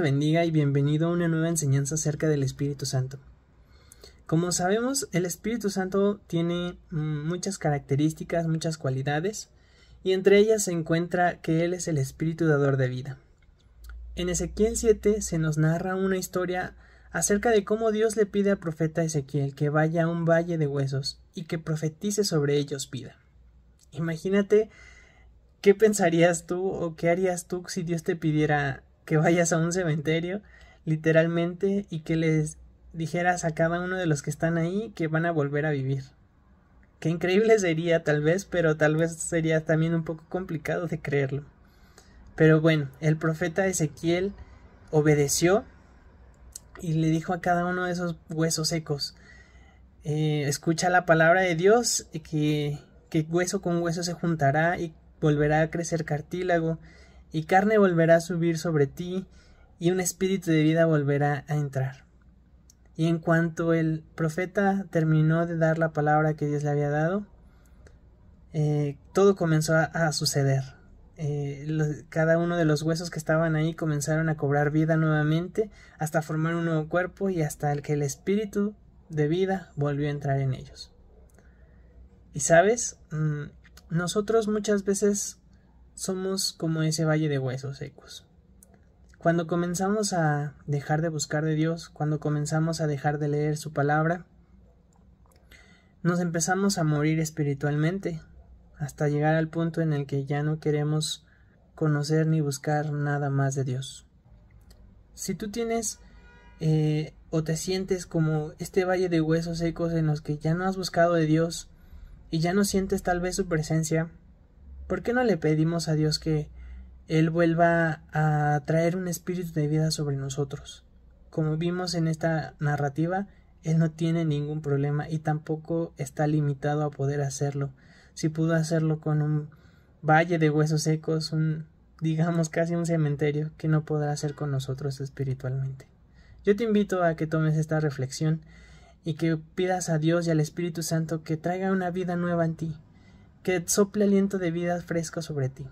bendiga y bienvenido a una nueva enseñanza acerca del Espíritu Santo. Como sabemos, el Espíritu Santo tiene mm, muchas características, muchas cualidades, y entre ellas se encuentra que Él es el Espíritu dador de vida. En Ezequiel 7 se nos narra una historia acerca de cómo Dios le pide al profeta Ezequiel que vaya a un valle de huesos y que profetice sobre ellos vida. Imagínate qué pensarías tú o qué harías tú si Dios te pidiera que vayas a un cementerio, literalmente, y que les dijeras a cada uno de los que están ahí que van a volver a vivir. Qué increíble sería tal vez, pero tal vez sería también un poco complicado de creerlo. Pero bueno, el profeta Ezequiel obedeció y le dijo a cada uno de esos huesos secos, eh, escucha la palabra de Dios que, que hueso con hueso se juntará y volverá a crecer cartílago y carne volverá a subir sobre ti, y un espíritu de vida volverá a entrar. Y en cuanto el profeta terminó de dar la palabra que Dios le había dado, eh, todo comenzó a, suceder. Eh, cada uno de los huesos que estaban ahí comenzaron a cobrar vida nuevamente hasta formar un nuevo cuerpo y hasta el que el espíritu de vida volvió a entrar en ellos. Y sabes, mm, nosotros muchas veces somos como ese valle de huesos secos. Cuando comenzamos a dejar de buscar de Dios, cuando comenzamos a dejar de leer su palabra, nos empezamos a morir espiritualmente, hasta llegar al punto en el que ya no queremos conocer ni buscar nada más de Dios. Si tú tienes eh, o te sientes como este valle de huesos secos en los que ya no has buscado de Dios y ya no sientes tal vez su presencia, ¿Por qué no le pedimos a Dios que Él vuelva a traer un espíritu de vida sobre nosotros? Como vimos en esta narrativa, Él no tiene ningún problema y tampoco está limitado a poder hacerlo. Si pudo hacerlo con un valle de huesos secos, un digamos casi un cementerio, que no podrá hacer con nosotros espiritualmente. Yo te invito a que tomes esta reflexión y que pidas a Dios y al Espíritu Santo que traiga una vida nueva en ti, que sople aliento de vida fresco sobre ti.